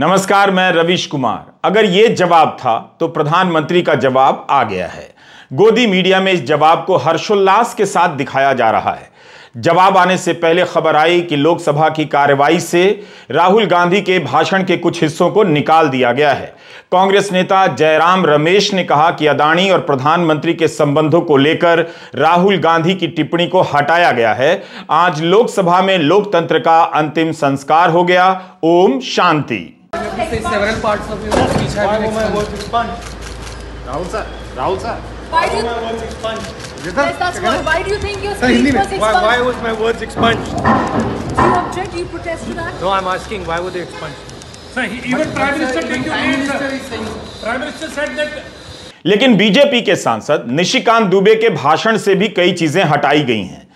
नमस्कार मैं रविश कुमार अगर ये जवाब था तो प्रधानमंत्री का जवाब आ गया है गोदी मीडिया में इस जवाब को हर्षोल्लास के साथ दिखाया जा रहा है जवाब आने से पहले खबर आई कि लोकसभा की कार्यवाही से राहुल गांधी के भाषण के कुछ हिस्सों को निकाल दिया गया है कांग्रेस नेता जयराम रमेश ने कहा कि अदाणी और प्रधानमंत्री के संबंधों को लेकर राहुल गांधी की टिप्पणी को हटाया गया है आज लोकसभा में लोकतंत्र का अंतिम संस्कार हो गया Om Shanti say several parts of your speech have been expunged. Rahul sir, Rahul sir. Why do you? My words expunged. Yes, that's why. Why do you think your speech was expunged? Why, why was my words expunged? Do you object? Do you protest to that? No, I'm asking why were they expunged? Sir, he, even Prime Minister took your name. Prime Minister said that. लेकिन BJP के सांसद निशिकांत दुबे के भाषण से भी कई चीजें हटाई गई हैं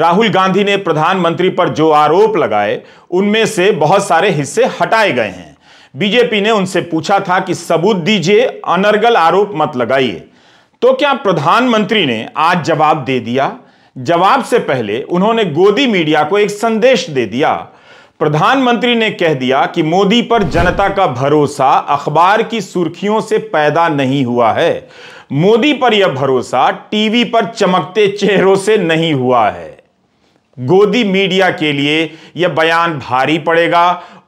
राहुल गांधी ने प्रधानमंत्री पर जो आरोप लगाए उनमें से बहुत सारे हिस्से हटाए गए हैं बीजेपी ने उनसे पूछा था कि सबूत दीजिए अनर्गल आरोप मत लगाइए तो क्या प्रधानमंत्री ने आज जवाब दे दिया जवाब से पहले उन्होंने गोदी मीडिया को एक संदेश दे दिया प्रधानमंत्री ने कह दिया कि मोदी पर जनता का भरोसा अखबार की सुर्खियों से पैदा नहीं हुआ है मोदी पर यह भरोसा टीवी पर चमकते चेहरों से नहीं हुआ है गोदी मीडिया के लिए यह बयान भारी पड़ेगा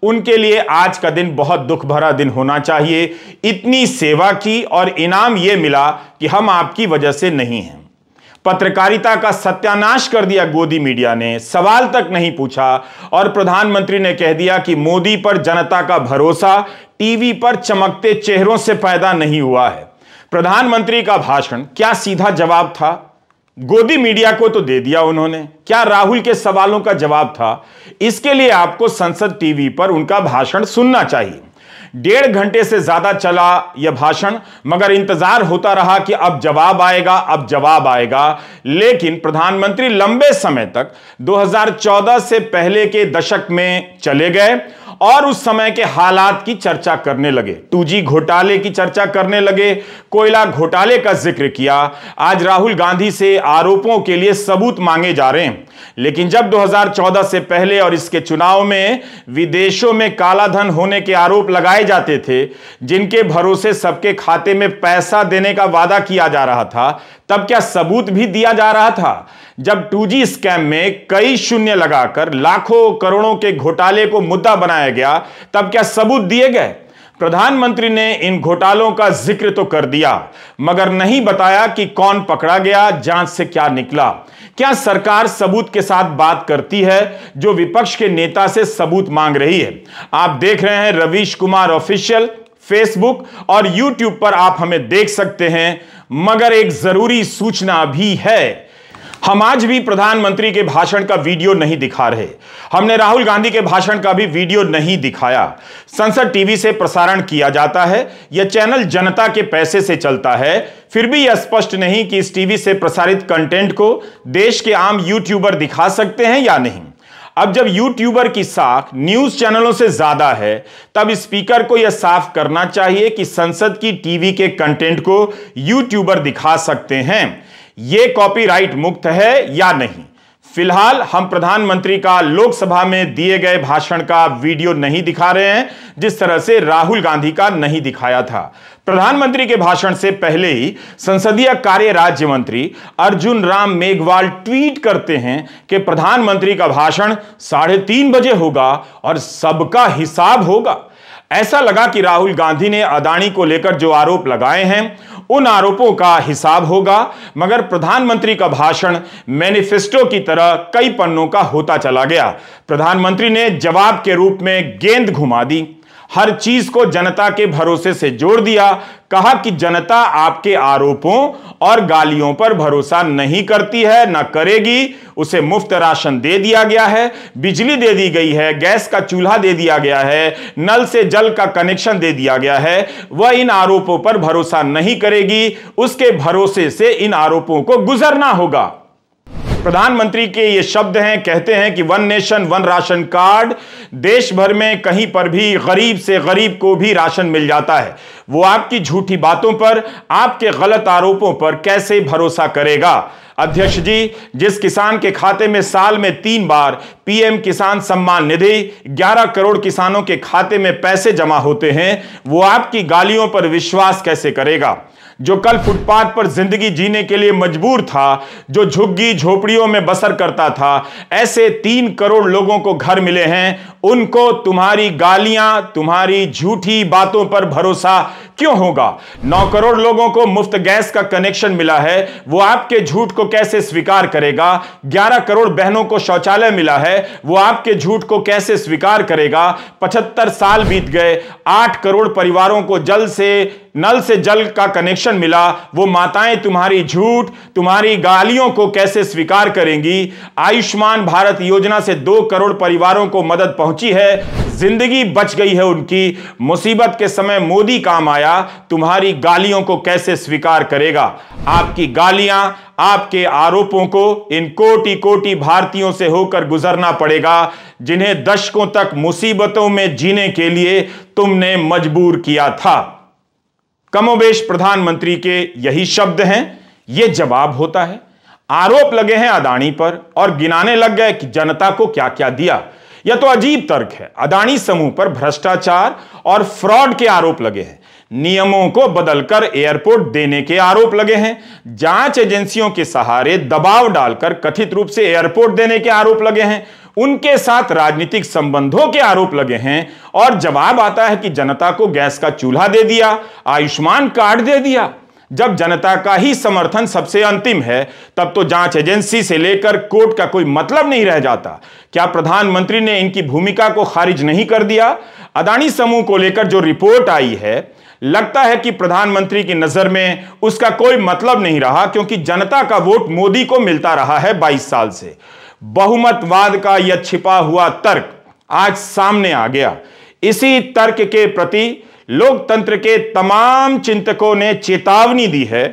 उनके लिए आज का दिन बहुत दुख भरा दिन होना चाहिए इतनी सेवा की और इनाम यह मिला कि हम आपकी वजह से नहीं हैं पत्रकारिता का सत्यानाश कर दिया गोदी मीडिया ने सवाल तक नहीं पूछा और प्रधानमंत्री ने कह दिया कि मोदी पर जनता का भरोसा टीवी पर चमकते चेहरों से पैदा नहीं हुआ है प्रधानमंत्री का भाषण क्या सीधा जवाब था गोदी मीडिया को तो दे दिया उन्होंने क्या राहुल के सवालों का जवाब था इसके लिए आपको संसद टीवी पर उनका भाषण सुनना चाहिए डेढ़ घंटे से ज्यादा चला यह भाषण मगर इंतजार होता रहा कि अब जवाब आएगा अब जवाब आएगा लेकिन प्रधानमंत्री लंबे समय तक 2014 से पहले के दशक में चले गए और उस समय के हालात की चर्चा करने लगे टू घोटाले की चर्चा करने लगे कोयला घोटाले का जिक्र किया आज राहुल गांधी से आरोपों के लिए सबूत मांगे जा रहे हैं लेकिन जब 2014 से पहले और इसके चुनाव में विदेशों में कालाधन होने के आरोप लगाए जाते थे जिनके भरोसे सबके खाते में पैसा देने का वादा किया जा रहा था तब क्या सबूत भी दिया जा रहा था जब 2G स्कैम में कई शून्य लगाकर लाखों करोड़ों के घोटाले को मुद्दा बनाया गया तब क्या सबूत दिए गए प्रधानमंत्री ने इन घोटालों का जिक्र तो कर दिया मगर नहीं बताया कि कौन पकड़ा गया जांच से क्या निकला क्या सरकार सबूत के साथ बात करती है जो विपक्ष के नेता से सबूत मांग रही है आप देख रहे हैं रवीश कुमार ऑफिशियल फेसबुक और यूट्यूब पर आप हमें देख सकते हैं मगर एक जरूरी सूचना भी है हम आज भी प्रधानमंत्री के भाषण का वीडियो नहीं दिखा रहे हमने राहुल गांधी के भाषण का भी वीडियो नहीं दिखाया संसद टीवी से प्रसारण किया जाता है यह चैनल जनता के पैसे से चलता है फिर भी यह स्पष्ट नहीं कि इस टीवी से प्रसारित कंटेंट को देश के आम यूट्यूबर दिखा सकते हैं या नहीं अब जब यूट्यूबर की साख न्यूज चैनलों से ज्यादा है तब स्पीकर को यह साफ करना चाहिए कि संसद की टीवी के कंटेंट को यूट्यूबर दिखा सकते हैं यह कॉपीराइट मुक्त है या नहीं फिलहाल हम प्रधानमंत्री का लोकसभा में दिए गए भाषण का वीडियो नहीं दिखा रहे हैं जिस तरह से राहुल गांधी का नहीं दिखाया था प्रधानमंत्री के भाषण से पहले ही संसदीय कार्य राज्य मंत्री अर्जुन राम मेघवाल ट्वीट करते हैं कि प्रधानमंत्री का भाषण साढ़े तीन बजे होगा और सबका हिसाब होगा ऐसा लगा कि राहुल गांधी ने अदाणी को लेकर जो आरोप लगाए हैं उन आरोपों का हिसाब होगा मगर प्रधानमंत्री का भाषण मैनिफेस्टो की तरह कई पन्नों का होता चला गया प्रधानमंत्री ने जवाब के रूप में गेंद घुमा दी हर चीज को जनता के भरोसे से जोड़ दिया कहा कि जनता आपके आरोपों और गालियों पर भरोसा नहीं करती है ना करेगी उसे मुफ्त राशन दे दिया गया है बिजली दे दी गई है गैस का चूल्हा दे दिया गया है नल से जल का कनेक्शन दे दिया गया है वह इन आरोपों पर भरोसा नहीं करेगी उसके भरोसे से इन आरोपों को गुजरना होगा प्रधानमंत्री के ये शब्द हैं कहते हैं कि one nation one ration card देश भर में कहीं पर भी गरीब से गरीब को भी राशन मिल जाता है वो आपकी झूठी बातों पर आपके गलत आरोपों पर कैसे भरोसा करेगा अध्यक्ष जी जिस किसान के खाते में साल में तीन बार पीएम किसान सम्मान निधि 11 करोड़ किसानों के खाते में पैसे जमा होते हैं वो आपकी गालियों पर विश्वास कैसे करेगा जो कल फुटपाथ पर जिंदगी जीने के लिए मजबूर था जो झुग्गी झोपड़ियों में बसर करता था ऐसे तीन करोड़ लोगों को घर मिले हैं उनको तुम्हारी गालियां तुम्हारी झूठी बातों पर भरोसा क्यों होगा नौ करोड़ लोगों को मुफ्त गैस का कनेक्शन मिला है वो आपके झूठ को कैसे स्वीकार करेगा ग्यारह करोड़ बहनों को शौचालय मिला है वो आपके झूठ को कैसे स्वीकार करेगा पचहत्तर साल बीत गए आठ करोड़ परिवारों को जल से नल से जल का कनेक्शन मिला वो माताएं तुम्हारी झूठ तुम्हारी गालियों को कैसे स्वीकार करेंगी आयुष्मान भारत योजना से दो करोड़ परिवारों को मदद पहुंची है जिंदगी बच गई है उनकी मुसीबत के समय मोदी काम आया तुम्हारी गालियों को कैसे स्वीकार करेगा आपकी गालियां आपके आरोपों को इन कोटि कोटि भारतीयों से होकर गुजरना पड़ेगा जिन्हें दशकों तक मुसीबतों में जीने के लिए तुमने मजबूर किया था कमोबेश प्रधानमंत्री के यही शब्द हैं यह जवाब होता है आरोप लगे हैं अदाणी पर और गिनाने लग गए कि जनता को क्या क्या दिया यह तो अजीब तर्क है अदाणी समूह पर भ्रष्टाचार और फ्रॉड के आरोप लगे हैं नियमों को बदलकर एयरपोर्ट देने के आरोप लगे हैं जांच एजेंसियों के सहारे दबाव डालकर कथित रूप से एयरपोर्ट देने के आरोप लगे हैं उनके साथ राजनीतिक संबंधों के आरोप लगे हैं और जवाब आता है कि जनता को गैस का चूल्हा दे दिया आयुष्मान कार्ड दे दिया जब जनता का ही समर्थन सबसे अंतिम है तब तो जांच एजेंसी से लेकर कोर्ट का कोई मतलब नहीं रह जाता क्या प्रधानमंत्री ने इनकी भूमिका को खारिज नहीं कर दिया अदानी समूह को लेकर जो रिपोर्ट आई है लगता है कि प्रधानमंत्री की नजर में उसका कोई मतलब नहीं रहा क्योंकि जनता का वोट मोदी को मिलता रहा है 22 साल से बहुमतवाद का यह छिपा हुआ तर्क आज सामने आ गया इसी तर्क के प्रति लोकतंत्र के तमाम चिंतकों ने चेतावनी दी है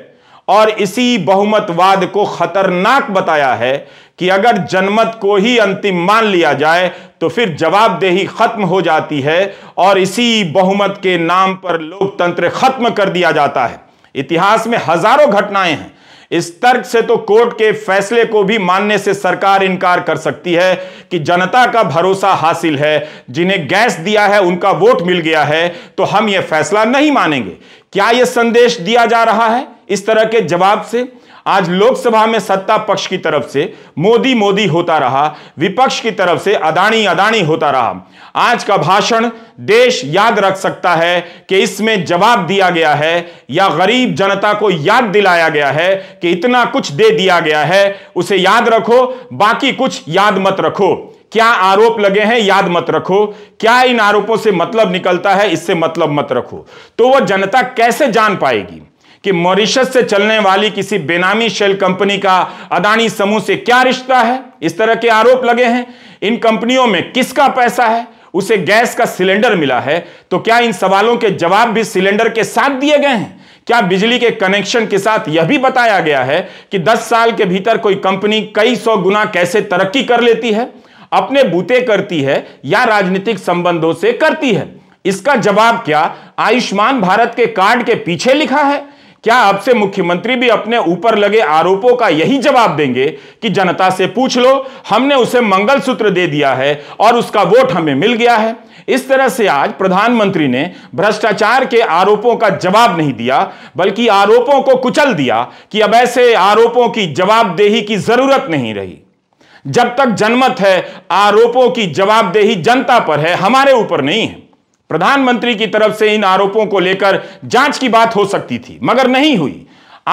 और इसी बहुमतवाद को खतरनाक बताया है कि अगर जनमत को ही अंतिम मान लिया जाए तो फिर जवाबदेही खत्म हो जाती है और इसी बहुमत के नाम पर लोकतंत्र खत्म कर दिया जाता है इतिहास में हजारों घटनाएं हैं इस तर्क से तो कोर्ट के फैसले को भी मानने से सरकार इनकार कर सकती है कि जनता का भरोसा हासिल है जिन्हें गैस दिया है उनका वोट मिल गया है तो हम यह फैसला नहीं मानेंगे क्या यह संदेश दिया जा रहा है इस तरह के जवाब से आज लोकसभा में सत्ता पक्ष की तरफ से मोदी मोदी होता रहा विपक्ष की तरफ से अदानी अदानी होता रहा आज का भाषण देश याद रख सकता है कि इसमें जवाब दिया गया है या गरीब जनता को याद दिलाया गया है कि इतना कुछ दे दिया गया है उसे याद रखो बाकी कुछ याद मत रखो क्या आरोप लगे हैं याद मत रखो क्या इन आरोपों से मतलब निकलता है इससे मतलब मत रखो तो वह जनता कैसे जान पाएगी कि मॉरिशस से चलने वाली किसी बेनामी शेल कंपनी का अदानी समूह से क्या रिश्ता है इस तरह के आरोप लगे हैं इन कंपनियों में किसका पैसा है उसे गैस का सिलेंडर मिला है तो क्या इन सवालों के जवाब भी सिलेंडर के साथ दिए गए हैं क्या बिजली के कनेक्शन के साथ यह भी बताया गया है कि 10 साल के भीतर कोई कंपनी कई सौ गुना कैसे तरक्की कर लेती है अपने बूते करती है या राजनीतिक संबंधों से करती है इसका जवाब क्या आयुष्मान भारत के कार्ड के पीछे लिखा है क्या अब से मुख्यमंत्री भी अपने ऊपर लगे आरोपों का यही जवाब देंगे कि जनता से पूछ लो हमने उसे मंगलसूत्र दे दिया है और उसका वोट हमें मिल गया है इस तरह से आज प्रधानमंत्री ने भ्रष्टाचार के आरोपों का जवाब नहीं दिया बल्कि आरोपों को कुचल दिया कि अब ऐसे आरोपों की जवाबदेही की जरूरत नहीं रही जब तक जनमत है आरोपों की जवाबदेही जनता पर है हमारे ऊपर नहीं है प्रधानमंत्री की तरफ से इन आरोपों को लेकर जांच की बात हो सकती थी मगर नहीं हुई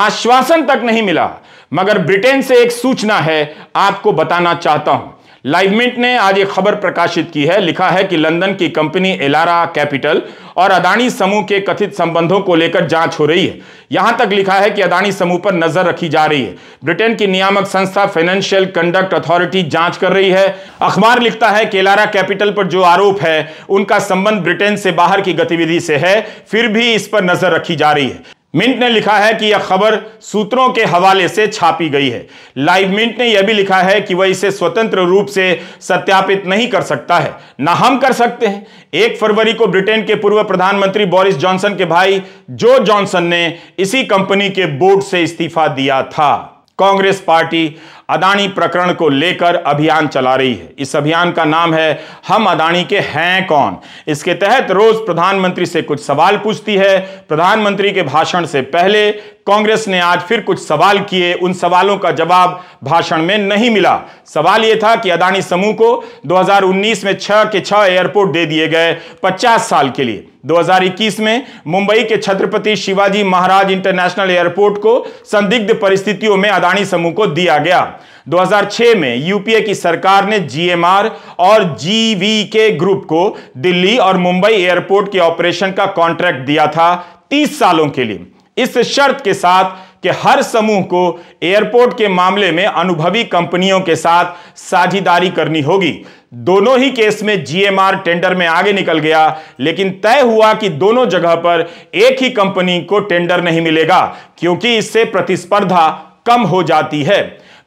आश्वासन तक नहीं मिला मगर ब्रिटेन से एक सूचना है आपको बताना चाहता हूं लाइवमेंट ने आज एक खबर प्रकाशित की है लिखा है कि लंदन की कंपनी एलारा कैपिटल और अदानी समूह के कथित संबंधों को लेकर जांच हो रही है यहां तक लिखा है कि अदानी समूह पर नजर रखी जा रही है ब्रिटेन की नियामक संस्था फाइनेंशियल कंडक्ट अथॉरिटी जांच कर रही है अखबार लिखता है कि एलारा कैपिटल पर जो आरोप है उनका संबंध ब्रिटेन से बाहर की गतिविधि से है फिर भी इस पर नजर रखी जा रही है मिंट ने लिखा है कि यह खबर सूत्रों के हवाले से छापी गई है लाइव मिंट ने यह भी लिखा है कि वह इसे स्वतंत्र रूप से सत्यापित नहीं कर सकता है ना हम कर सकते हैं एक फरवरी को ब्रिटेन के पूर्व प्रधानमंत्री बोरिस जॉनसन के भाई जो जॉनसन ने इसी कंपनी के बोर्ड से इस्तीफा दिया था कांग्रेस पार्टी अदानी प्रकरण को लेकर अभियान चला रही है इस अभियान का नाम है हम अदानी के हैं कौन इसके तहत रोज प्रधानमंत्री से कुछ सवाल पूछती है प्रधानमंत्री के भाषण से पहले कांग्रेस ने आज फिर कुछ सवाल किए उन सवालों का जवाब भाषण में नहीं मिला सवाल यह था कि अदानी समूह को 2019 में छह के छह एयरपोर्ट दे दिए गए 50 साल के लिए 2021 में मुंबई के छत्रपति शिवाजी महाराज इंटरनेशनल एयरपोर्ट को संदिग्ध परिस्थितियों में अदानी समूह को दिया गया 2006 में यूपीए की सरकार ने जीएमआर और जीवीके ग्रुप को दिल्ली और मुंबई एयरपोर्ट के ऑपरेशन का कॉन्ट्रैक्ट दिया था 30 सालों के लिए इस शर्त के साथ कि हर समूह को एयरपोर्ट के मामले में अनुभवी कंपनियों के साथ साझेदारी करनी होगी दोनों ही केस में जीएमआर टेंडर में आगे निकल गया लेकिन तय हुआ कि दोनों जगह पर एक ही कंपनी को टेंडर नहीं मिलेगा क्योंकि इससे प्रतिस्पर्धा कम हो जाती है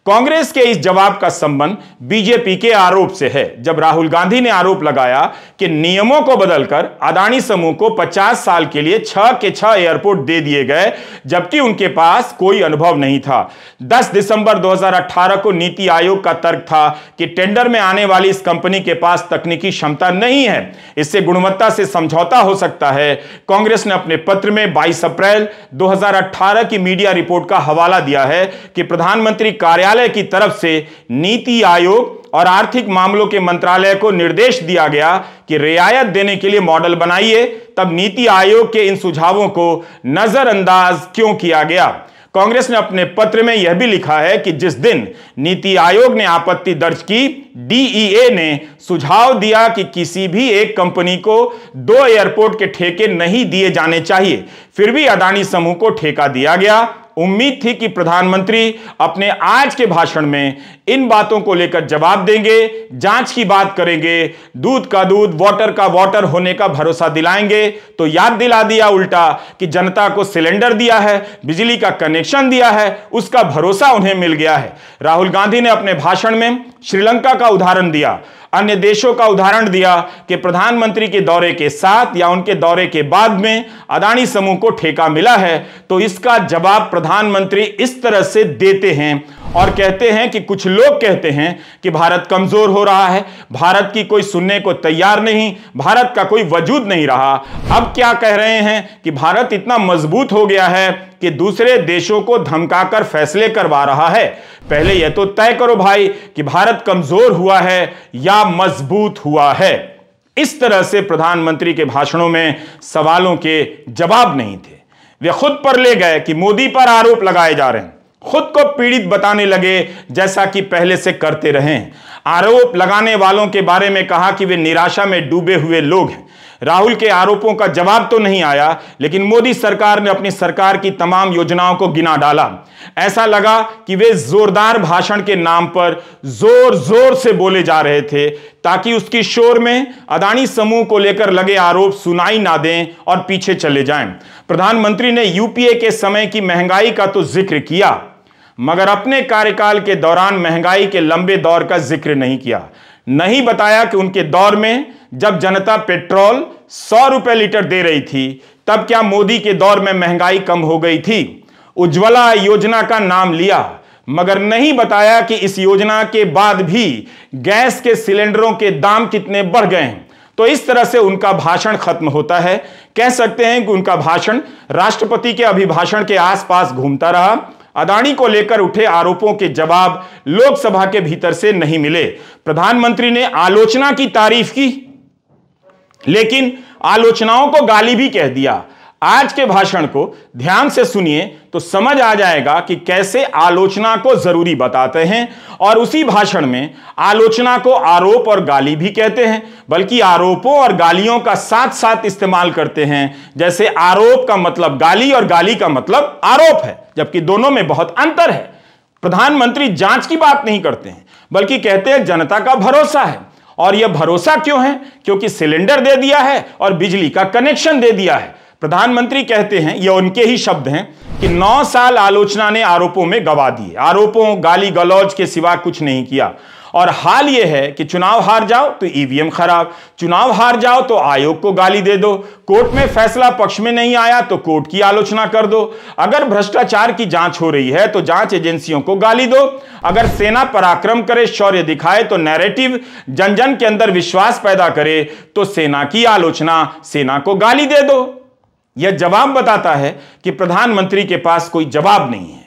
कांग्रेस के इस जवाब का संबंध बीजेपी के आरोप से है जब राहुल गांधी ने आरोप लगाया कि नियमों को बदलकर अदानी समूह को 50 साल के लिए छह के छह एयरपोर्ट दे दिए गए जबकि उनके पास कोई अनुभव नहीं था 10 दिसंबर 2018 को नीति आयोग का तर्क था कि टेंडर में आने वाली इस कंपनी के पास तकनीकी क्षमता नहीं है इससे गुणवत्ता से समझौता हो सकता है कांग्रेस ने अपने पत्र में बाईस अप्रैल दो की मीडिया रिपोर्ट का हवाला दिया है कि प्रधानमंत्री कार्यालय मंत्रालय की तरफ से नीति आयोग और आर्थिक मामलों के मंत्रालय को निर्देश दिया गया कि रियायत देने के लिए मॉडल बनाइए तब नीति आयोग के इन सुझावों को नजरअंदाज क्यों किया गया कांग्रेस ने अपने पत्र में यह भी लिखा है कि जिस दिन नीति आयोग ने आपत्ति दर्ज की डीईए ने सुझाव दिया कि किसी भी एक कंपनी को दो एयरपोर्ट के ठेके नहीं दिए जाने चाहिए फिर भी अदानी समूह को ठेका दिया गया उम्मीद थी कि प्रधानमंत्री अपने आज के भाषण में इन बातों को लेकर जवाब देंगे जांच की बात करेंगे दूध का दूध वाटर का वाटर होने का भरोसा दिलाएंगे तो याद दिला दिया उल्टा कि जनता को सिलेंडर दिया है बिजली का कनेक्शन दिया है उसका भरोसा उन्हें मिल गया है राहुल गांधी ने अपने भाषण में श्रीलंका का उदाहरण दिया अन्य देशों का उदाहरण दिया कि प्रधानमंत्री के दौरे के साथ या उनके दौरे के बाद में अदानी समूह को ठेका मिला है तो इसका जवाब प्रधानमंत्री इस तरह से देते हैं और कहते हैं कि कुछ लोग कहते हैं कि भारत कमजोर हो रहा है भारत की कोई सुनने को तैयार नहीं भारत का कोई वजूद नहीं रहा अब क्या कह रहे हैं कि भारत इतना मजबूत हो गया है कि दूसरे देशों को धमकाकर फैसले करवा रहा है पहले यह तो तय करो भाई कि भारत कमजोर हुआ है या मजबूत हुआ है इस तरह से प्रधानमंत्री के भाषणों में सवालों के जवाब नहीं थे वे खुद पर ले गए कि मोदी पर आरोप लगाए जा रहे हैं खुद को पीड़ित बताने लगे जैसा कि पहले से करते रहे आरोप लगाने वालों के बारे में कहा कि वे निराशा में डूबे हुए लोग हैं राहुल के आरोपों का जवाब तो नहीं आया लेकिन मोदी सरकार ने अपनी सरकार की तमाम योजनाओं को गिना डाला ऐसा लगा कि वे जोरदार भाषण के नाम पर जोर जोर से बोले जा रहे थे ताकि उसकी शोर में अदानी समूह को लेकर लगे आरोप सुनाई ना दें और पीछे चले जाएं। प्रधानमंत्री ने यूपीए के समय की महंगाई का तो जिक्र किया मगर अपने कार्यकाल के दौरान महंगाई के लंबे दौर का जिक्र नहीं किया नहीं बताया कि उनके दौर में जब जनता पेट्रोल सौ रुपए लीटर दे रही थी तब क्या मोदी के दौर में महंगाई कम हो गई थी उज्ज्वला योजना का नाम लिया मगर नहीं बताया कि इस योजना के बाद भी गैस के सिलेंडरों के दाम कितने बढ़ गए हैं तो इस तरह से उनका भाषण खत्म होता है कह सकते हैं कि उनका भाषण राष्ट्रपति के अभिभाषण के आसपास घूमता रहा अदाणी को लेकर उठे आरोपों के जवाब लोकसभा के भीतर से नहीं मिले प्रधानमंत्री ने आलोचना की तारीफ की लेकिन आलोचनाओं को गाली भी कह दिया आज के भाषण को ध्यान से सुनिए तो समझ आ जाएगा कि कैसे आलोचना को जरूरी बताते हैं और उसी भाषण में आलोचना को आरोप और गाली भी कहते हैं बल्कि आरोपों और गालियों का साथ साथ इस्तेमाल करते हैं जैसे आरोप का मतलब गाली और गाली का मतलब आरोप है जबकि दोनों में बहुत अंतर है प्रधानमंत्री जांच की बात नहीं करते हैं बल्कि कहते हैं जनता का भरोसा है और यह भरोसा क्यों है क्योंकि सिलेंडर दे दिया है और बिजली का कनेक्शन दे दिया है प्रधानमंत्री कहते हैं यह उनके ही शब्द हैं कि नौ साल आलोचना ने आरोपों में गवा दिए आरोपों गाली गलौज के सिवा कुछ नहीं किया और हाल यह है कि चुनाव हार जाओ तो ईवीएम खराब चुनाव हार जाओ तो आयोग को गाली दे दो कोर्ट में फैसला पक्ष में नहीं आया तो कोर्ट की आलोचना कर दो अगर भ्रष्टाचार की जांच हो रही है तो जांच एजेंसियों को गाली दो अगर सेना पराक्रम करे शौर्य दिखाए तो नैरेटिव जन जन के अंदर विश्वास पैदा करे तो सेना की आलोचना सेना को गाली दे दो यह जवाब बताता है कि प्रधानमंत्री के पास कोई जवाब नहीं है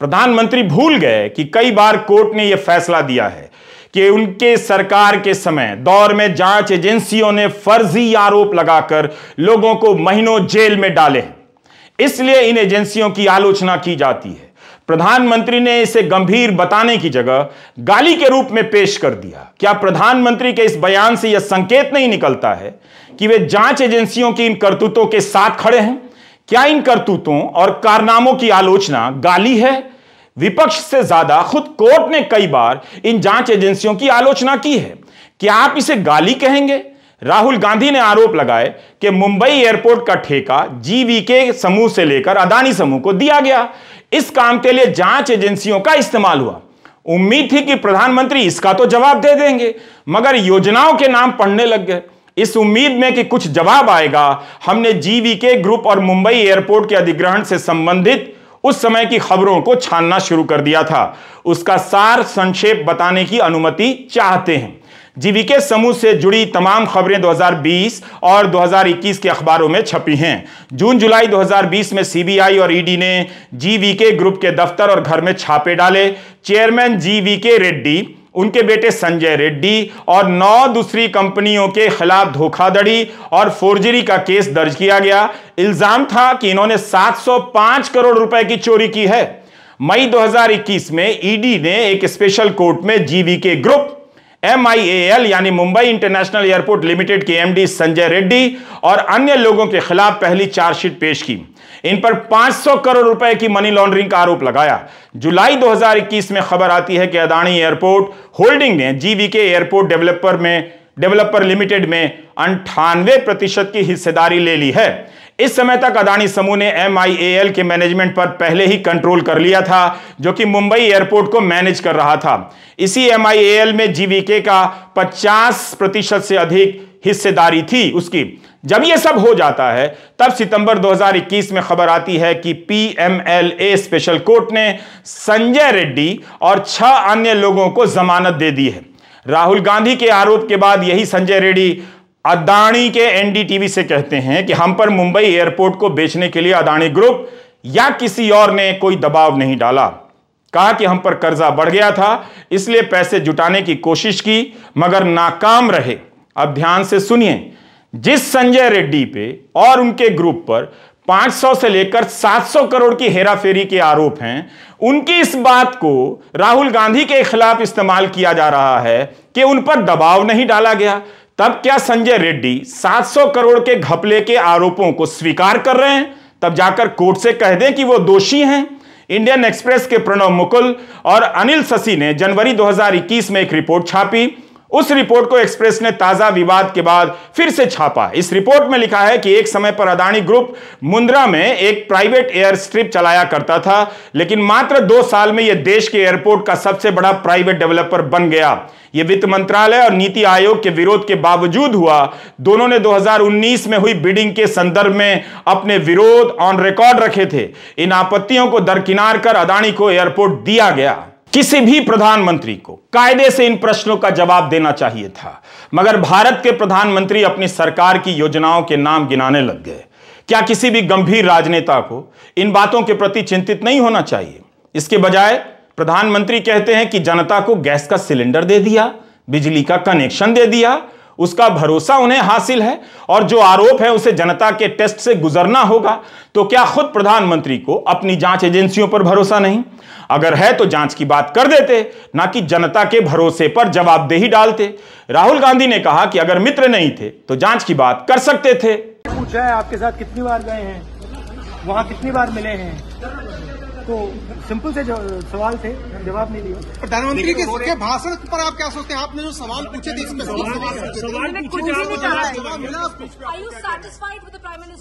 प्रधानमंत्री भूल गए कि कई बार कोर्ट ने यह फैसला दिया है कि उनके सरकार के समय दौर में जांच एजेंसियों ने फर्जी आरोप लगाकर लोगों को महीनों जेल में डाले हैं इसलिए इन एजेंसियों की आलोचना की जाती है प्रधानमंत्री ने इसे गंभीर बताने की जगह गाली के रूप में पेश कर दिया क्या प्रधानमंत्री के इस बयान से यह संकेत नहीं निकलता है कि वे जांच एजेंसियों की इन करतूतों के साथ खड़े हैं क्या इन करतूतों और कारनामों की आलोचना गाली है विपक्ष से ज्यादा खुद कोर्ट ने कई बार इन जांच एजेंसियों की आलोचना की है क्या आप इसे गाली कहेंगे राहुल गांधी ने आरोप लगाए कि मुंबई एयरपोर्ट का ठेका जीवीके समूह से लेकर अदानी समूह को दिया गया इस काम के लिए जांच एजेंसियों का इस्तेमाल हुआ उम्मीद थी कि प्रधानमंत्री इसका तो जवाब दे देंगे मगर योजनाओं के नाम पढ़ने लग गए इस उम्मीद में कि कुछ जवाब आएगा हमने जीवीके ग्रुप और मुंबई एयरपोर्ट के अधिग्रहण से संबंधित उस समय की खबरों को छानना शुरू कर दिया था उसका सार संक्षेप बताने की अनुमति चाहते हैं जीविके समूह से जुड़ी तमाम खबरें 2020 और 2021 के अखबारों में छपी हैं जून जुलाई 2020 में सीबीआई और ईडी ने जीवीके ग्रुप के दफ्तर और घर में छापे डाले चेयरमैन जीवीके रेड्डी उनके बेटे संजय रेड्डी और नौ दूसरी कंपनियों के खिलाफ धोखाधड़ी और फोर्जरी का केस दर्ज किया गया इल्जाम था कि इन्होंने 705 करोड़ रुपए की चोरी की है मई 2021 में ईडी ने एक स्पेशल कोर्ट में GVK group M I L यानी मुंबई इंटरनेशनल एयरपोर्ट लिमिटेड के एमडी संजय रेड्डी और अन्य लोगों के खिलाफ पहली चार्जशीट पेश की इन पर 500 करोड़ रुपए की मनी लॉन्ड्रिंग का आरोप लगाया जुलाई 2021 में खबर आती है कि अदानी एयरपोर्ट होल्डिंग ने जीवीके एयरपोर्ट डेवलपर में डेवलपर लिमिटेड में अंठानवे प्रतिशत की हिस्सेदारी ले ली है इस समय तक अदानी समूह ने एम के मैनेजमेंट पर पहले ही कंट्रोल कर लिया था जो कि मुंबई एयरपोर्ट को मैनेज कर रहा था इसी एम में जीवीके का 50 प्रतिशत से अधिक हिस्सेदारी थी उसकी जब यह सब हो जाता है तब सितंबर 2021 में खबर आती है कि पी स्पेशल कोर्ट ने संजय रेड्डी और छह अन्य लोगों को जमानत दे दी है राहुल गांधी के आरोप के बाद यही संजय रेड्डी अदाणी के एनडीटीवी से कहते हैं कि हम पर मुंबई एयरपोर्ट को बेचने के लिए अदाणी ग्रुप या किसी और ने कोई दबाव नहीं डाला कहा कि हम पर कर्जा बढ़ गया था इसलिए पैसे जुटाने की कोशिश की मगर नाकाम रहे अब ध्यान से सुनिए जिस संजय रेड्डी पे और उनके ग्रुप पर 500 से लेकर 700 करोड़ की हेराफेरी के आरोप हैं उनकी इस बात को राहुल गांधी के खिलाफ इस्तेमाल किया जा रहा है कि उन पर दबाव नहीं डाला गया तब क्या संजय रेड्डी 700 करोड़ के घपले के आरोपों को स्वीकार कर रहे हैं तब जाकर कोर्ट से कह दें कि वो दोषी हैं इंडियन एक्सप्रेस के प्रणव मुकुल और अनिल शशि ने जनवरी 2021 में एक रिपोर्ट छापी उस रिपोर्ट को एक्सप्रेस ने ताजा विवाद के बाद फिर से छापा इस रिपोर्ट में लिखा है कि एक समय पर अदानी ग्रुप मुंद्रा में एक प्राइवेट एयर स्ट्रिप चलाया करता था लेकिन मात्र दो साल में यह देश के एयरपोर्ट का सबसे बड़ा प्राइवेट डेवलपर बन गया यह वित्त मंत्रालय और नीति आयोग के विरोध के बावजूद हुआ दोनों ने 2019 में हुई बिडिंग के संदर्भ में अपने विरोध ऑन रिकॉर्ड रखे थे इन आपत्तियों को दरकिनार कर अदानी को एयरपोर्ट दिया गया किसी भी प्रधानमंत्री को कायदे से इन प्रश्नों का जवाब देना चाहिए था मगर भारत के प्रधानमंत्री अपनी सरकार की योजनाओं के नाम गिनाने लग गए क्या किसी भी गंभीर राजनेता को इन बातों के प्रति चिंतित नहीं होना चाहिए इसके बजाय प्रधानमंत्री कहते हैं कि जनता को गैस का सिलेंडर दे दिया बिजली का कनेक्शन दे दिया उसका भरोसा उन्हें हासिल है और जो आरोप है उसे जनता के टेस्ट से गुजरना होगा तो क्या खुद प्रधानमंत्री को अपनी जांच एजेंसियों पर भरोसा नहीं अगर है तो जांच की बात कर देते ना कि जनता के भरोसे पर जवाबदेही डालते राहुल गांधी ने कहा कि अगर मित्र नहीं थे तो जांच की बात कर सकते थे पूछा है आपके साथ कितनी बार गए हैं वहां कितनी बार मिले हैं तो सिंपल से सवाल थे जवाब नहीं दिया प्रधानमंत्री के, के भाषण पर आप क्या सोचते हैं आपने जो सवाल पूछे थे इसमें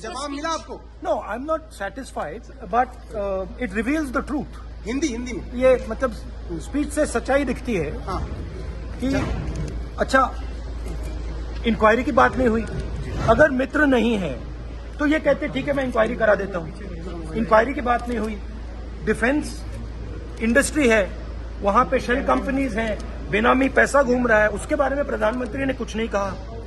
जवाब मिला आपको no I am not satisfied but it reveals the truth Hindi Hindi में ये मतलब स्पीच से सच्चाई दिखती है हाँ। कि अच्छा इंक्वायरी की बात नहीं हुई अगर मित्र नहीं है तो ये कहते ठीक है मैं इंक्वायरी करा देता हूँ इंक्वायरी की बात नहीं हुई डिफेंस इंडस्ट्री है वहां पे शेल कंपनीज हैं बेनामी पैसा घूम रहा है उसके बारे में प्रधानमंत्री ने कुछ नहीं कहा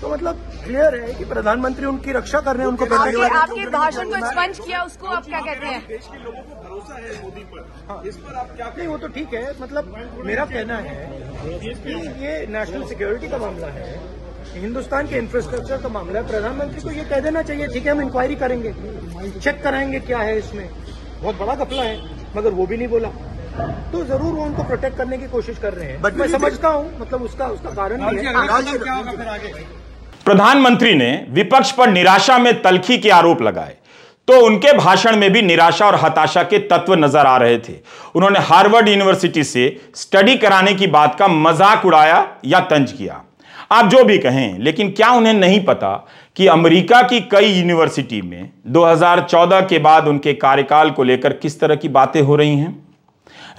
तो मतलब क्लियर है कि प्रधानमंत्री उनकी रक्षा करने उनको आपके, भाषण को किया उसको आप क्या कहते हैं देश के लोगों को भरोसा है मोदी पर हाँ इस पर आप क्या नहीं वो तो ठीक है मतलब मेरा कहना है कि ये नेशनल सिक्योरिटी का मामला है हिंदुस्तान के इंफ्रास्ट्रक्चर का मामला है प्रधानमंत्री को ये कह देना चाहिए ठीक है हम इंक्वायरी करेंगे चेक कराएंगे क्या है इसमें बहुत बड़ा घपला है मगर वो भी नहीं बोला तो जरूर वो उनको प्रोटेक्ट करने की कोशिश कर रहे हैं बट मैं समझता हूँ मतलब उसका उसका कारण हाँ प्रधानमंत्री ने विपक्ष पर निराशा में तलखी के आरोप लगाए तो उनके भाषण में भी निराशा और हताशा के तत्व नजर आ रहे थे उन्होंने हार्वर्ड यूनिवर्सिटी से स्टडी कराने की बात का मजाक उड़ाया या तंज किया आप जो भी कहें लेकिन क्या उन्हें नहीं पता कि अमेरिका की कई यूनिवर्सिटी में 2014 के बाद उनके कार्यकाल को लेकर किस तरह की बातें हो रही हैं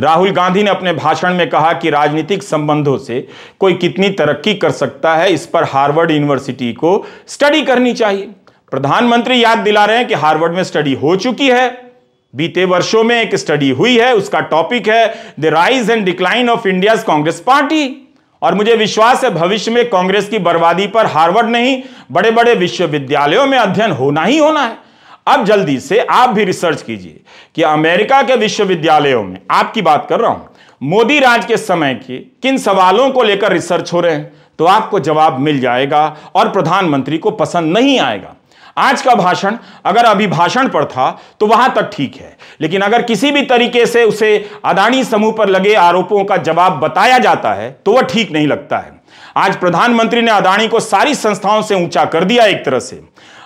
राहुल गांधी ने अपने भाषण में कहा कि राजनीतिक संबंधों से कोई कितनी तरक्की कर सकता है इस पर हार्वर्ड यूनिवर्सिटी को स्टडी करनी चाहिए प्रधानमंत्री याद दिला रहे हैं कि हार्वर्ड में स्टडी हो चुकी है बीते वर्षों में एक स्टडी हुई है उसका टॉपिक है the rise and decline of India's Congress party और मुझे विश्वास है भविष्य में कांग्रेस की बर्बादी पर हार्वर्ड नहीं बड़े बड़े विश्वविद्यालयों में अध्ययन होना ही होना है अब जल्दी से आप भी रिसर्च कीजिए कि अमेरिका के विश्वविद्यालयों में आपकी बात कर रहा हूं मोदी राज के समय के किन सवालों को लेकर रिसर्च हो रहे हैं तो आपको जवाब मिल जाएगा और प्रधानमंत्री को पसंद नहीं आएगा आज का भाषण अगर अभिभाषण पर था तो वहां तक ठीक है लेकिन अगर किसी भी तरीके से उसे अदानी समूह पर लगे आरोपों का जवाब बताया जाता है तो वह ठीक नहीं लगता है आज प्रधानमंत्री ने अदानी को सारी संस्थाओं से ऊंचा कर दिया एक तरह से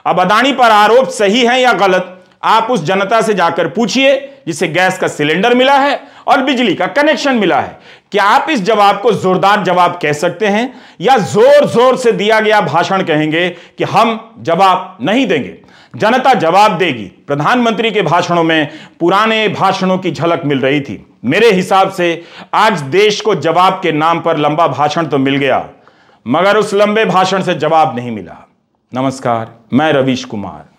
अब अदानी पर आरोप सही है या गलत आप उस जनता से जाकर पूछिए जिसे गैस का सिलेंडर मिला है और बिजली का कनेक्शन मिला है क्या आप इस जवाब को जोरदार जवाब कह सकते हैं या जोर जोर से दिया गया भाषण कहेंगे कि हम जवाब नहीं देंगे जनता जवाब देगी प्रधानमंत्री के भाषणों में पुराने भाषणों की झलक मिल रही थी मेरे हिसाब से आज देश को जवाब के नाम पर लंबा भाषण तो मिल गया मगर उस लंबे भाषण से जवाब नहीं मिला नमस्कार मैं रवीश कुमार